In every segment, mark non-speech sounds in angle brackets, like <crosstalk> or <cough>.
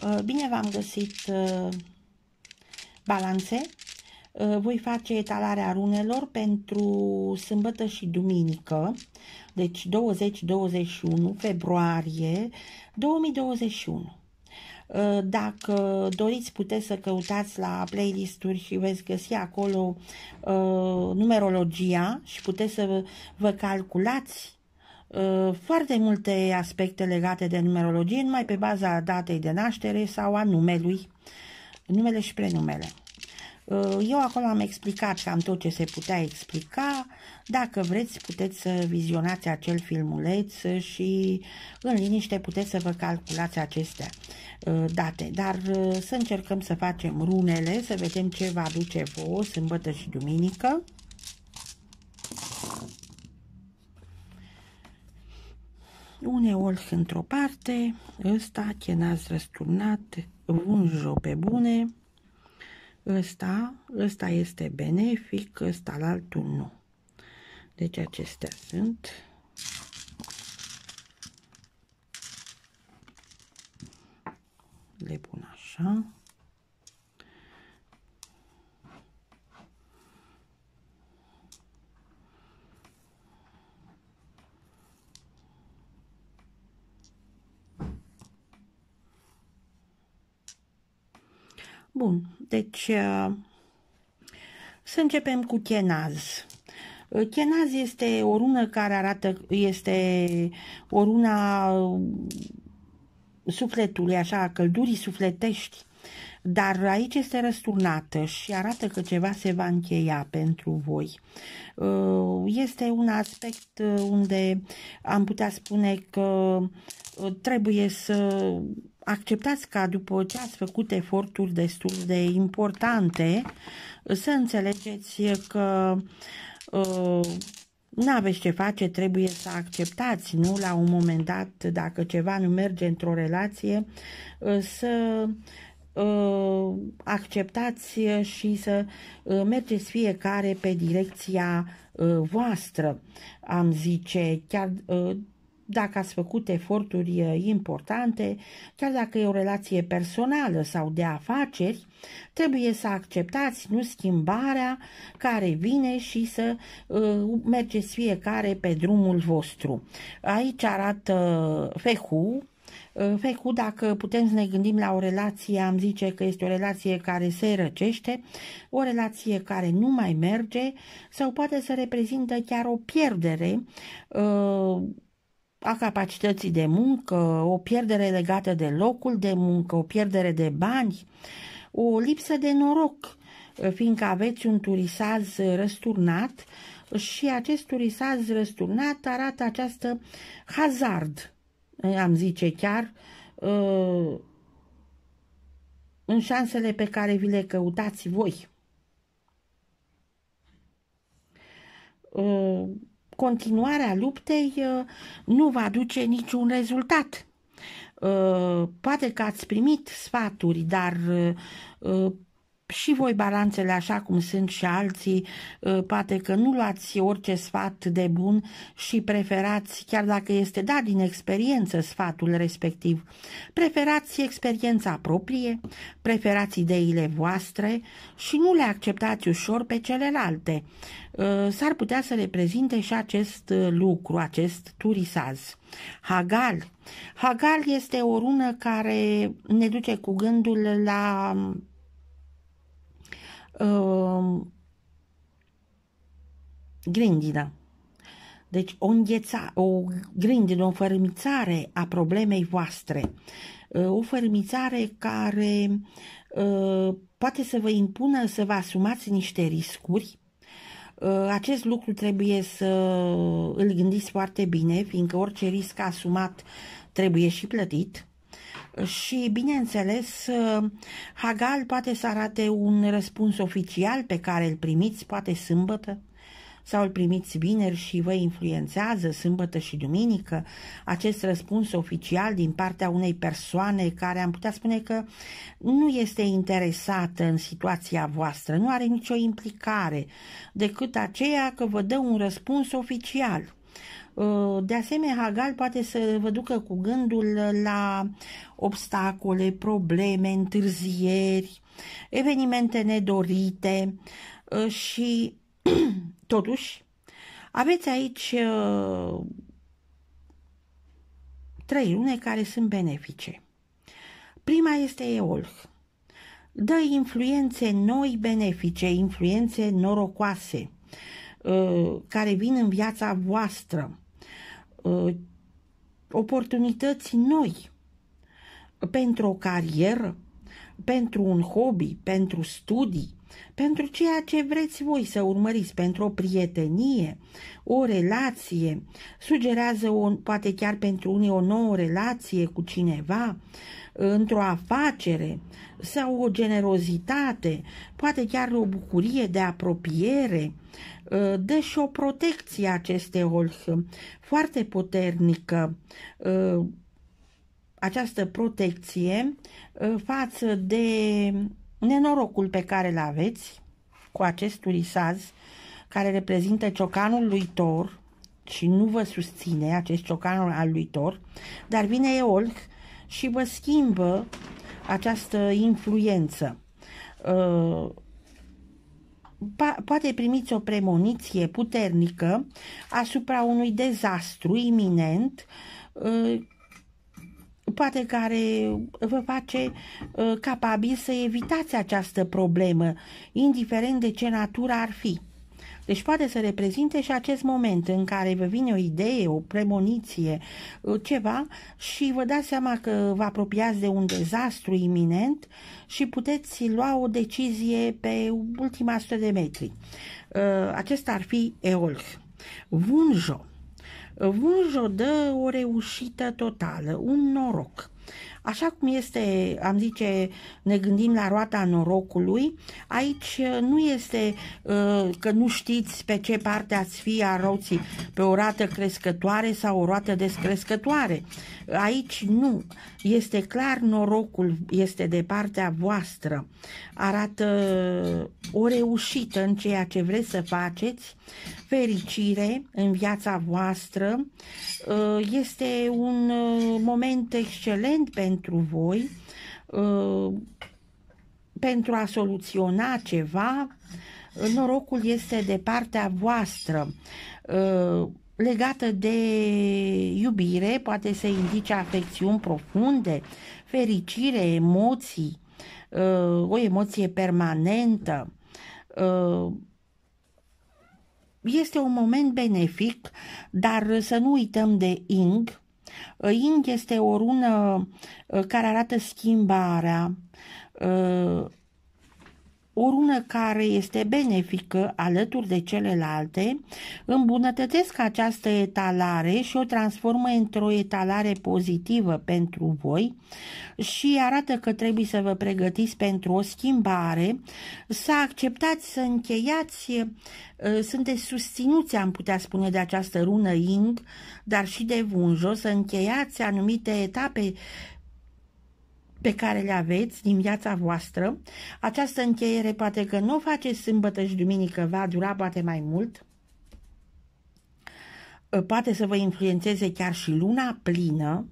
Uh, bine v-am găsit uh, balanțe. Uh, voi face etalarea runelor pentru sâmbătă și duminică, deci 20-21 februarie 2021. Dacă doriți, puteți să căutați la playlisturi și veți găsi acolo uh, numerologia și puteți să vă calculați Uh, foarte multe aspecte legate de numerologie, numai pe baza datei de naștere sau a numelui, numele și prenumele. Uh, eu acolo am explicat cam tot ce se putea explica. Dacă vreți, puteți să vizionați acel filmuleț și în liniște puteți să vă calculați aceste uh, date. Dar să încercăm să facem runele, să vedem ce va duce vouă sâmbătă și duminică. uneori într-o parte, ăsta ce n-ați răsturnat, vânjo pe bune, ăsta, ăsta este benefic, ăsta la altul nu. Deci acestea sunt. Le pun așa. Deci, uh, să începem cu chenaz. Chenaz uh, este o rună care arată, este o runa uh, sufletului, așa, a căldurii sufletești, dar aici este răsturnată și arată că ceva se va încheia pentru voi. Este un aspect unde am putea spune că trebuie să acceptați ca după ce ați făcut eforturi destul de importante să înțelegeți că uh, nu aveți ce face, trebuie să acceptați, nu? La un moment dat, dacă ceva nu merge într-o relație, uh, să uh, acceptați și să uh, mergeți fiecare pe direcția uh, voastră, am zice, chiar uh, dacă ați făcut eforturi eh, importante, chiar dacă e o relație personală sau de afaceri, trebuie să acceptați nu schimbarea care vine și să uh, mergeți fiecare pe drumul vostru. Aici arată eh, Fehu, Fecu, dacă putem să ne gândim la o relație, am zice că este o relație care se răcește, o relație care nu mai merge sau poate să reprezintă chiar o pierdere a capacității de muncă, o pierdere legată de locul de muncă, o pierdere de bani, o lipsă de noroc, fiindcă aveți un turisaz răsturnat și acest turisaz răsturnat arată această hazard, am zice chiar, ă, în șansele pe care vi le căutați voi. Ă, continuarea luptei uh, nu va duce niciun rezultat. Uh, poate că ați primit sfaturi, dar uh, și voi balanțele așa cum sunt și alții, ă, poate că nu luați orice sfat de bun și preferați, chiar dacă este dat din experiență sfatul respectiv, preferați experiența proprie, preferați ideile voastre și nu le acceptați ușor pe celelalte. Ă, s-ar putea să reprezinte și acest ă, lucru, acest turisaz. Hagal. Hagal este o rună care ne duce cu gândul la Ehm, grindină. Deci o, îngheța, o grindină, o fărâmițare a problemei voastre. Ehm, o fărâmițare care ehm, poate să vă impună să vă asumați niște riscuri acest lucru trebuie să îl gândiți foarte bine, fiindcă orice risc asumat trebuie și plătit și, bineînțeles, Hagal poate să arate un răspuns oficial pe care îl primiți poate sâmbătă sau îl primiți vineri și vă influențează sâmbătă și duminică acest răspuns oficial din partea unei persoane care am putea spune că nu este interesată în situația voastră, nu are nicio implicare decât aceea că vă dă un răspuns oficial. Uh, de asemenea, Hagal poate să vă ducă cu gândul la obstacole, probleme, întârzieri, evenimente nedorite uh, și <clears throat> totuși aveți aici uh, trei lune care sunt benefice. Prima este Eolh. Dă influențe noi benefice, influențe norocoase, care vin în viața voastră. Uh, oportunități noi pentru o carieră, pentru un hobby, pentru studii, pentru ceea ce vreți voi să urmăriți, pentru o prietenie, o relație, sugerează o, poate chiar pentru unii o nouă relație cu cineva, într-o afacere sau o generozitate, poate chiar o bucurie de apropiere, ă, dă și o protecție aceste olh foarte puternică ă, această protecție ă, față de nenorocul pe care îl aveți cu acest urisaz care reprezintă ciocanul lui Thor și nu vă susține acest ciocanul al lui Thor, dar vine Eolch și vă schimbă această influență. Uh, poate primiți o premoniție puternică asupra unui dezastru iminent uh, poate care vă face uh, capabil să evitați această problemă, indiferent de ce natură ar fi. Deci poate să reprezinte și acest moment în care vă vine o idee, o premoniție, uh, ceva și vă dați seama că vă apropiați de un dezastru iminent și puteți lua o decizie pe ultima 100 de metri. Uh, acesta ar fi Eolch. Vunjo Vânjo dă o reușită totală, un noroc. Așa cum este, am zice, ne gândim la roata norocului, aici uh, nu este uh, că nu știți pe ce parte ați fi a roții, pe o roată crescătoare sau o roată descrescătoare. Aici nu. Este clar norocul este de partea voastră. Arată uh, o reușită în ceea ce vreți să faceți, fericire în viața voastră. Este un moment excelent pentru pentru voi, uh, pentru a soluționa ceva, uh, norocul este de partea voastră uh, legată de iubire, poate să indice afecțiuni profunde, fericire, emoții, o emoție permanentă. Este un moment benefic, dar să nu uităm de Ing, Ying ă, este o rună ă, care arată schimbarea, ă, o rună care este benefică alături de celelalte, îmbunătățesc această etalare și o transformă într-o etalare pozitivă pentru voi și arată că trebuie să vă pregătiți pentru o schimbare, să acceptați, să încheiați, uh, sunteți susținuți, am putea spune, de această rună ING, dar și de vunjo, să încheiați anumite etape pe care le aveți din viața voastră. Această încheiere poate că nu o faceți sâmbătă și duminică, va dura poate mai mult. Ă, poate să vă influențeze chiar și luna plină.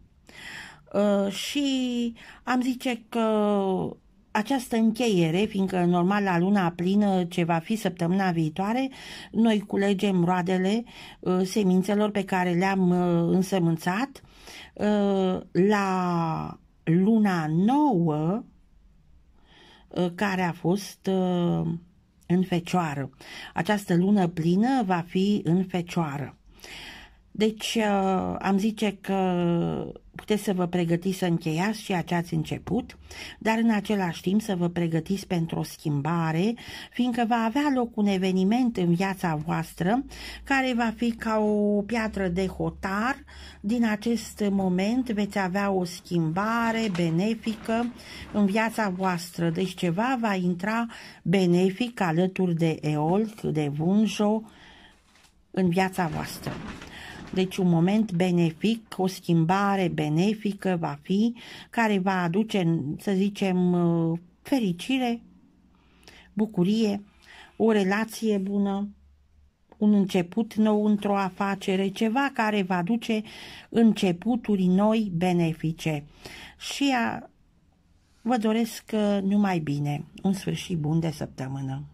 Ă, și am zice că această încheiere, fiindcă normal la luna plină ce va fi săptămâna viitoare, noi culegem roadele ă, semințelor pe care le-am însămânțat la luna nouă uh, care a fost uh, în fecioară. Această lună plină va fi în fecioară. Deci uh, am zice că puteți să vă pregătiți să încheiați ceea ce ați început, dar în același timp să vă pregătiți pentru o schimbare, fiindcă va avea loc un eveniment în viața voastră care va fi ca o piatră de hotar. Din acest moment veți avea o schimbare benefică în viața voastră, deci ceva va intra benefic alături de Eol, de Vunjo, în viața voastră. Deci un moment benefic, o schimbare benefică va fi, care va aduce, să zicem, fericire, bucurie, o relație bună, un început nou într-o afacere, ceva care va aduce începuturi noi benefice. Și a, vă doresc uh, numai bine, un sfârșit bun de săptămână.